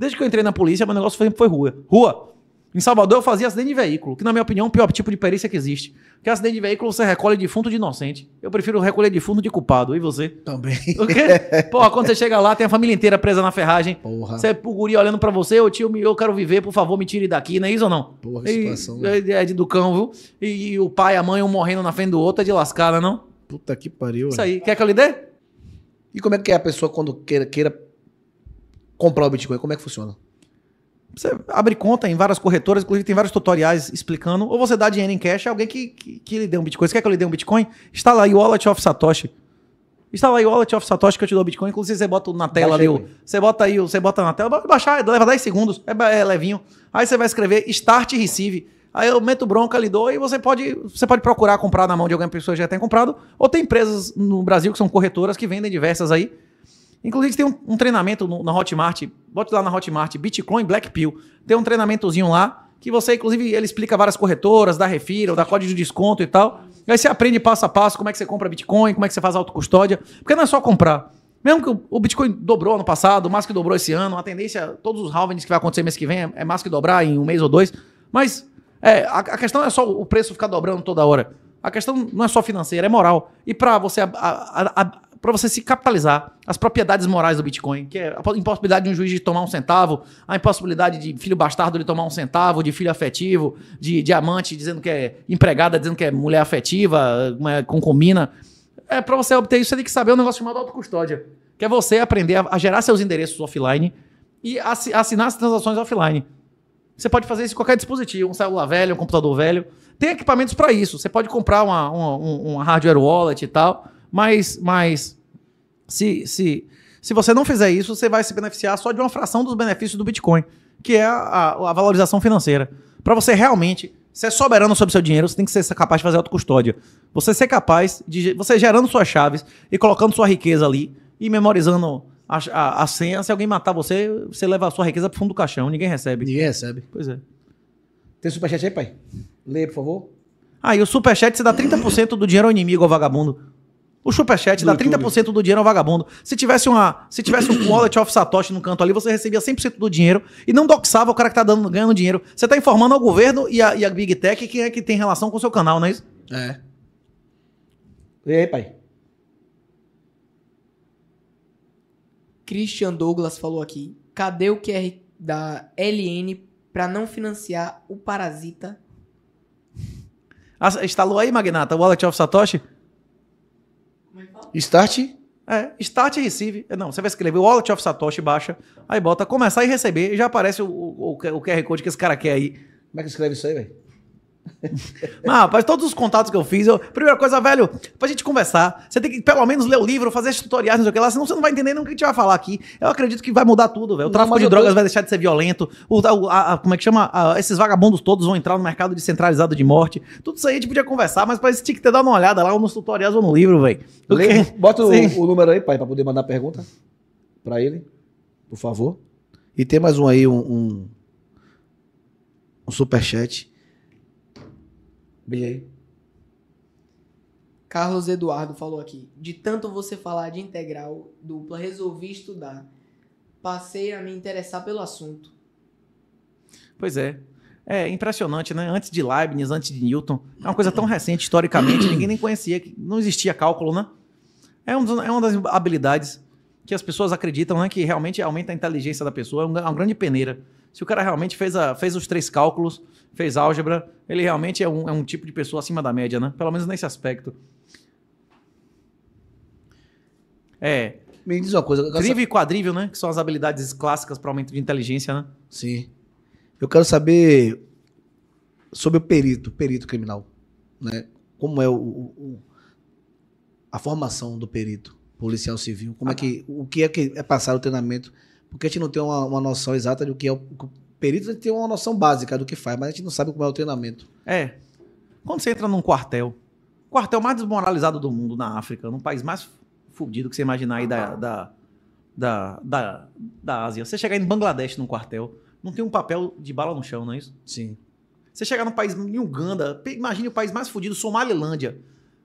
Desde que eu entrei na polícia, meu negócio foi, foi rua. Rua. Em Salvador eu fazia acidente de veículo, que na minha opinião é o pior tipo de perícia que existe. Porque acidente de veículo você recolhe defunto de inocente. Eu prefiro recolher defunto de culpado. E você? Também. O quê? Porra, quando você chega lá, tem a família inteira presa na ferragem. Porra. Você é o guri olhando para você, ô tio, eu quero viver, por favor, me tire daqui, não é isso ou não? Porra, e, situação. Né? É, é de do cão, viu? E, e, o pai, a mãe, um morrendo na frente do outro, é de lascada, não? Puta que pariu. Isso né? aí. Quer que eu lhe dê? E como é que é a pessoa quando queira, queira comprar o Bitcoin? Como é que funciona? Você abre conta em várias corretoras, inclusive tem vários tutoriais explicando. Ou você dá dinheiro em cash a alguém que, que, que lhe dê um Bitcoin. Você quer que eu lhe dê um Bitcoin? Está lá, Wallet of Satoshi. Instala aí o Wallet of Satoshi que eu te dou o Bitcoin. Inclusive, você bota na tela ali. Você bota aí, você bota na tela, baixar, leva 10 segundos, é, é, levinho. Aí você vai escrever Start Receive. Aí eu meto bronca, lhe dou, e você pode, você pode procurar comprar na mão de alguma pessoa que já tem comprado. Ou tem empresas no Brasil que são corretoras que vendem diversas aí. Inclusive, tem um, um treinamento no, na Hotmart, bote lá na Hotmart, Bitcoin Black Pill. Tem um treinamentozinho lá, que você, inclusive, ele explica várias corretoras, dá refira, dá código de desconto e tal. E aí você aprende passo a passo como é que você compra Bitcoin, como é que você faz autocustódia. Porque não é só comprar. Mesmo que o Bitcoin dobrou ano passado, o que dobrou esse ano, a tendência, todos os halvings que vai acontecer mês que vem, é mais que dobrar em um mês ou dois. Mas é, a, a, questão não é só o preço ficar dobrando toda hora. A questão não é só financeira, é moral. E para você a, a, para você se capitalizar, as propriedades morais do Bitcoin, que é a impossibilidade de um juiz de tomar um centavo, a impossibilidade de filho bastardo de tomar um centavo, de filho afetivo, de, diamante dizendo que é empregada, dizendo que é mulher afetiva, uma concomina É, é para você obter isso, você tem que saber um negócio chamado autocustódia, que é você aprender a, a gerar seus endereços offline e assinar as transações offline. Você pode fazer isso em qualquer dispositivo, um celular velho, um computador velho. Tem equipamentos para isso. Você pode comprar uma, uma, uma hardware wallet e tal. Mas, mas se, se, se você não fizer isso, você vai se beneficiar só de uma fração dos benefícios do Bitcoin, que é a, a valorização financeira. Para você realmente ser é soberano sobre seu dinheiro, você tem que ser capaz de fazer autocustódia. Você ser capaz de. Você gerando suas chaves e colocando sua riqueza ali e memorizando a, a, a senha. Se alguém matar você, você leva a sua riqueza pro fundo do caixão, ninguém recebe. Ninguém recebe. Pois é. Tem superchat aí, pai? Lê, por favor. Ah, e o superchat você dá 30% do dinheiro ao inimigo, ao vagabundo. O Superchat dá 30% do dinheiro ao vagabundo. Se tivesse, uma, se tivesse um wallet of Satoshi no canto ali, você recebia 100% do dinheiro e não doxava o cara que tá dando, ganhando dinheiro. Você tá informando ao governo e a, e a Big Tech quem é que tem relação com o seu canal, não é isso? É. E aí, pai? Christian Douglas falou aqui. Cadê o QR da LN para não financiar o Parasita? Ah, instalou aí, Magnata, o Wallet of Satoshi? Start? É, Start e Receive. É, não, você vai escrever Wallet of Satoshi, baixa, aí bota começar e receber, e já aparece o, o, o QR Code que esse cara quer aí. Como é que escreve isso aí, velho? Mas, rapaz, todos os contatos que eu fiz, eu, primeira coisa, velho, pra gente conversar, você tem que pelo menos ler o livro, fazer esses tutoriais, não sei o que lá, senão você não vai entender nem o que a gente vai falar aqui. Eu acredito que vai mudar tudo, velho. O tráfico não, de drogas tô... vai deixar de ser violento, o, a, a, como é que chama? A, esses vagabundos todos vão entrar no mercado descentralizado de morte. Tudo isso aí a gente podia conversar, mas pra isso tinha que ter dado uma olhada lá nos tutoriais ou no livro, velho. Bota o, o, número aí, pai, pra poder mandar pergunta pra ele, por favor. E tem mais um aí, um, um, um superchat aí. Carlos Eduardo falou aqui. De tanto você falar de integral dupla, resolvi estudar. Passei a me interessar pelo assunto. Pois é. É impressionante, né? Antes de Leibniz, antes de Newton. É uma coisa tão recente historicamente, ninguém nem conhecia, não existia cálculo, né? É, um, é uma das habilidades que as pessoas acreditam, né? Que realmente aumenta a inteligência da pessoa. É, é uma grande peneira se o cara realmente fez, a, fez os três cálculos, fez álgebra, ele realmente é um, é um tipo de pessoa acima da média, né? Pelo menos nesse aspecto. É. Me diz uma coisa. Trivo e quadrível, né? Que são as habilidades clássicas para aumento de inteligência, né? Sim. Eu quero saber sobre o perito, perito criminal. Né? Como é o, o a formação do perito policial civil? Como é ah, é que, tá. o que é que é passar o treinamento porque a gente não tem uma, uma noção exata do que é o, o perito, a gente tem uma noção básica do que faz, mas a gente não sabe como é o treinamento. É. Quando você entra num quartel, quartel mais desmoralizado do mundo na África, num país mais fudido que você imaginar aí da, da, da, da, da Ásia. Você chegar em Bangladesh num quartel, não tem um papel de bala no chão, não é isso? Sim. Você chegar num país, em Uganda, imagine o país mais fudido, Somalilândia.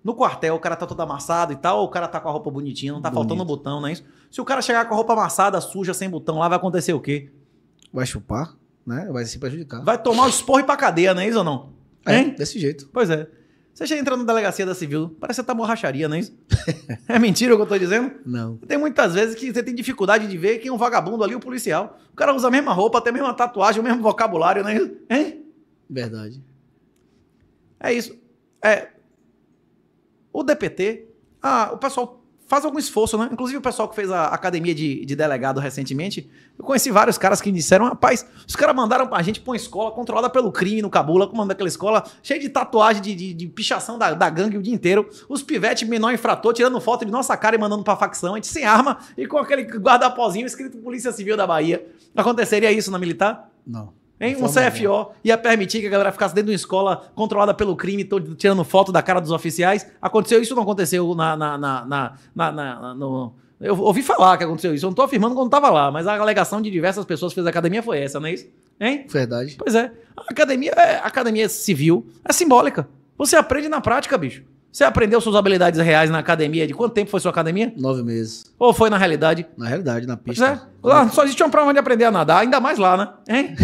No quartel, o cara tá todo amassado e tal, ou o cara tá com a roupa bonitinha, não tá Bonito. faltando botão, não é isso? Se o cara chegar com a roupa amassada, suja, sem botão lá, vai acontecer o quê? Vai chupar, né? Vai se prejudicar. Vai tomar o esporro pra cadeia, não é isso ou não? É, hein? desse jeito. Pois é. Você já entrando na delegacia da civil, parece que tá borracharia, não é isso? é mentira o que eu tô dizendo? Não. Tem muitas vezes que você tem dificuldade de ver quem é um vagabundo ali, o policial. O cara usa a mesma roupa, tem a mesma tatuagem, o mesmo vocabulário, não é isso? Hein? Verdade. É isso. É, o DPT, ah, o pessoal faz algum esforço, né? Inclusive o pessoal que fez a academia de, de delegado recentemente, eu conheci vários caras que disseram, rapaz, os caras mandaram a gente pra uma escola controlada pelo crime no Cabula, comandando é aquela escola, cheia de tatuagem, de, de, de pichação da, da, gangue o dia inteiro, os pivetes menor infrator tirando foto de nossa cara e mandando pra facção, a gente sem arma e com aquele guarda guarda-pozinho escrito Polícia Civil da Bahia. Aconteceria isso na militar? Não. Hein? Um CFO então, é ia permitir que a galera ficasse dentro de uma escola controlada pelo crime, tirando foto da cara dos oficiais. Aconteceu isso ou não aconteceu na, na, na, na, no... Eu ouvi falar que aconteceu isso. Eu não estou afirmando que eu não estava lá, mas a alegação de diversas pessoas que fez a academia foi essa, não é isso? Hein? Verdade. Pois é. A academia, é, a academia civil é simbólica. Você aprende na prática, bicho. Você aprendeu suas habilidades reais na academia? De quanto tempo foi sua academia? Nove meses. Ou foi na realidade? Na realidade, na pista. É. Lá só existe uma prova de aprender a nadar, ainda mais lá, né? Hein?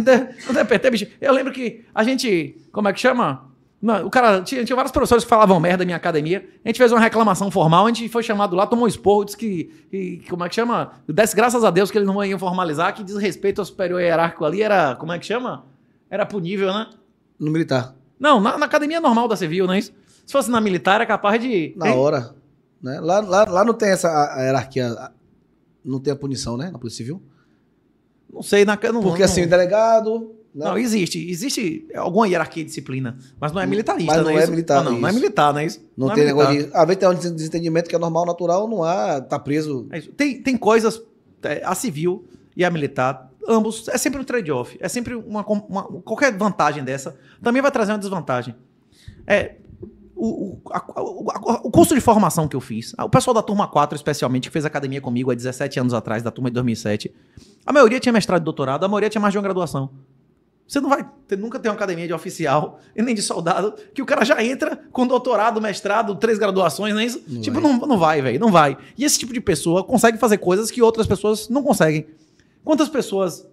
Não Eu lembro que a gente, como é que chama? Não, o cara, tinha, tinha, vários professores que falavam merda na minha academia. A gente fez uma reclamação formal, a gente foi chamado lá, tomou um esporro, disse que, que como é que chama? Desse graças a Deus que eles não iam formalizar, que desrespeito ao superior hierárquico ali era, como é que chama? Era punível, né? No militar. Não, na, na academia normal da civil, não é isso? Se fosse na militar, era é capaz de. Na hora. Né? Lá, lá, lá não tem essa hierarquia. Não tem a punição, né? Na Polícia Civil? Não sei, na, não, Porque não, assim, não... o delegado. Né? Não, existe. Existe alguma hierarquia e disciplina. Mas não é militarista. Mas não, não é, é militar. Ah, não, não é militar, não é isso? Não, não é tem é negócio de. Às vezes tem um desentendimento que é normal, natural, não há. Tá preso. É tem, tem coisas. É, a civil e a militar ambos, é sempre um trade-off. É sempre uma, uma, Qualquer vantagem dessa também vai trazer uma desvantagem. É, o, a, o curso de formação que eu fiz, o pessoal da turma 4, especialmente, que fez academia comigo há 17 anos atrás, da turma de 2007, a maioria tinha mestrado e doutorado, a maioria tinha mais de uma graduação. Você não vai ter, nunca ter uma academia de oficial e nem de soldado que o cara já entra com doutorado, mestrado, três graduações, não é isso? Não tipo, Não, não vai, velho, não vai. E esse tipo de pessoa consegue fazer coisas que outras pessoas não conseguem. Quantas pessoas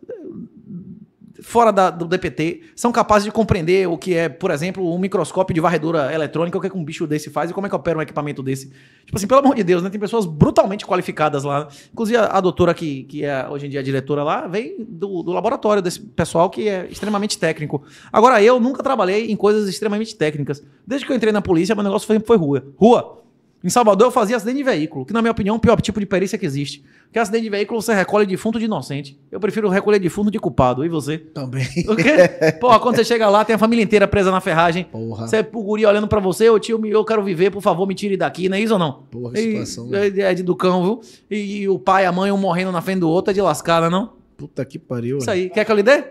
fora da, do DPT são capazes de compreender o que é, por exemplo, um microscópio de varredura eletrônica, o que, é que um bicho desse faz e como é que opera um equipamento desse. Tipo assim, pelo amor de Deus, né? Tem pessoas brutalmente qualificadas lá. Inclusive a, a doutora que, que é hoje em dia a diretora lá, vem do, do laboratório desse pessoal que é extremamente técnico. Agora, eu nunca trabalhei em coisas extremamente técnicas. Desde que eu entrei na polícia, meu negócio sempre foi rua. Rua. Em Salvador eu fazia acidente de veículo, que na minha opinião é o pior tipo de perícia que existe. Porque acidente de veículo você recolhe defunto de inocente. Eu prefiro recolher defunto de culpado. E você? Também. O quê? Porra, quando você chega lá, tem a família inteira presa na ferragem. Porra. Você é o guri olhando para você, ô tio, eu quero viver, por favor, me tire daqui, não é isso ou não? Porra, A situação. Né? É, é de do cão, viu? E, e, o pai e a mãe um morrendo na frente do outro é de lascada, é não? Puta que pariu. Isso aí. Quer que eu lhe dê?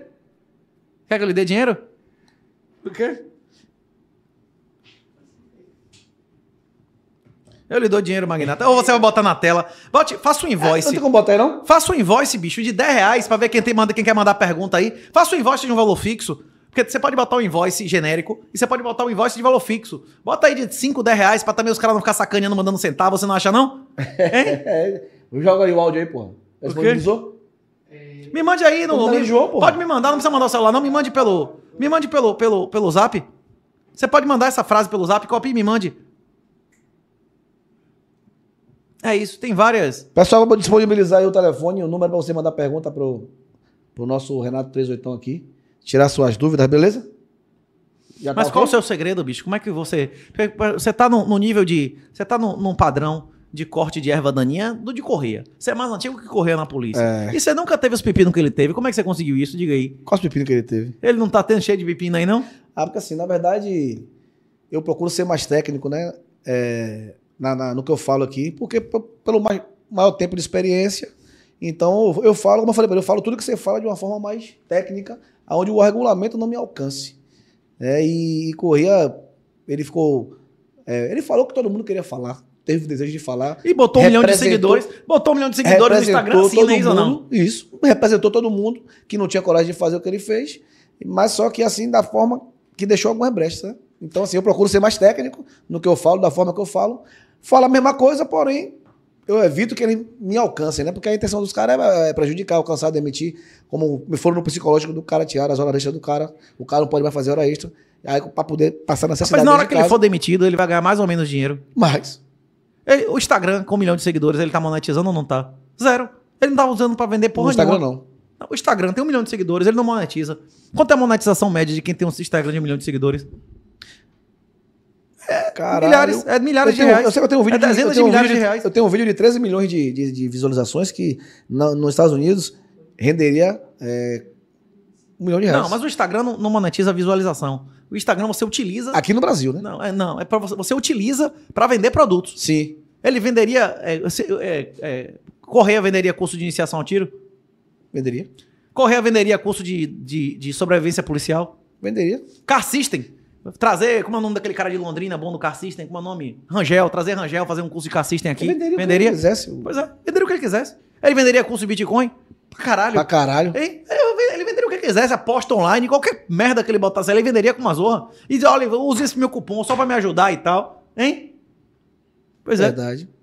Quer que eu lhe dê dinheiro? O quê? Eu lhe dou dinheiro, magnata. Ou você vai botar na tela. Bote, faça um é, invoice. não tem como botar, não? Faça um invoice, bicho, de 10 reais pra ver quem, tem, manda, quem quer mandar pergunta aí. Faça um invoice de um valor fixo. Porque você pode botar um invoice genérico e você pode botar um invoice de valor fixo. Bota aí de 5, 10 reais pra também os caras não ficarem sacaneando, mandando centavo. Você não acha, não? Hein? É, joga aí o áudio aí, porra. Disponibilizou? Me mande aí no. Me, Pode me mandar, não precisa mandar o celular, não. Me mande pelo. Me mande pelo, pelo, pelo zap. Você pode mandar essa frase pelo zap, copie e me mande. É isso, tem várias. Pessoal, vou disponibilizar aí o telefone e o número para você mandar pergunta pro, pro nosso Renato 38 aqui. Tirar suas dúvidas, beleza? Já Mas tá qual o seu segredo, bicho? Como é que você. Você tá no, no nível de. Você tá no, num padrão de corte de erva daninha do de Correia. Você é mais antigo que Correia na polícia. É. E você nunca teve os pepinos que ele teve. Como é que você conseguiu isso? Diga aí. Quais pepinos que ele teve? Ele não tá tendo cheio de pepino aí, não? Ah, porque assim, na verdade, eu procuro ser mais técnico, né? É, na, na, no que eu falo aqui, porque pelo maior tempo de experiência. Então, eu, falo, como eu falei para ele, eu falo tudo que você fala de uma forma mais técnica, aonde o regulamento não me alcance. É, e, e corria, ele ficou. É, ele falou que todo mundo queria falar, teve o desejo de falar. E botou um milhão de seguidores. Botou um milhão de seguidores no Instagram, sim, né, ou não? Isso. Representou todo mundo que não tinha coragem de fazer o que ele fez, mas só que assim, da forma que deixou algumas brechas. Né? Então, assim, eu procuro ser mais técnico no que eu falo, da forma que eu falo, fala a mesma coisa, porém eu evito que ele me alcance, né? Porque a intenção dos caras é, é prejudicar, alcançar, demitir. Como me foram no psicológico do cara, tirar as horas extras do cara. O cara não pode mais fazer hora extra. Aí pra poder passar na necessidade. Mas na hora que ele for demitido, ele vai ganhar mais ou menos dinheiro. Mais. Ele, o Instagram, com um milhão de seguidores, ele tá monetizando ou não tá? Zero. Ele não tá usando pra vender porra nenhuma. O Instagram nenhuma. não. O Instagram tem um milhão de seguidores, ele não monetiza. Quanto é a monetização média de quem tem um Instagram de um milhão de seguidores? É, Caralho. Milhares, é milhares tenho, de reais. Eu sei que eu tenho um é vídeo é de, dezenas de milhares de, reais. Eu tenho um vídeo de 13 milhões de, de, de visualizações que na, nos Estados Unidos renderia é, um milhão de reais. Não, mas o Instagram não, não monetiza a visualização. O Instagram você utiliza. Aqui no Brasil, né? Não, é, não, é pra você, você utiliza para vender produtos. Sim. Ele venderia. É, é, é, Correia venderia curso de iniciação ao tiro? Venderia. Correia venderia curso de, de, de sobrevivência policial? Venderia. Car System? Trazer, como é o nome daquele cara de Londrina, bom do Car como é o nome? Rangel, trazer Rangel, fazer um curso de Car aqui. Ele venderia, venderia. o que ele quisesse. Pois é, venderia o que ele quisesse. Ele venderia curso de Bitcoin, pra caralho. Pra caralho. Ele, ele venderia o que ele quisesse, aposta online, qualquer merda que ele botasse ele venderia com uma zorra. E diz, olha, use esse meu cupom só pra me ajudar e tal. Hein? Pois é. Verdade.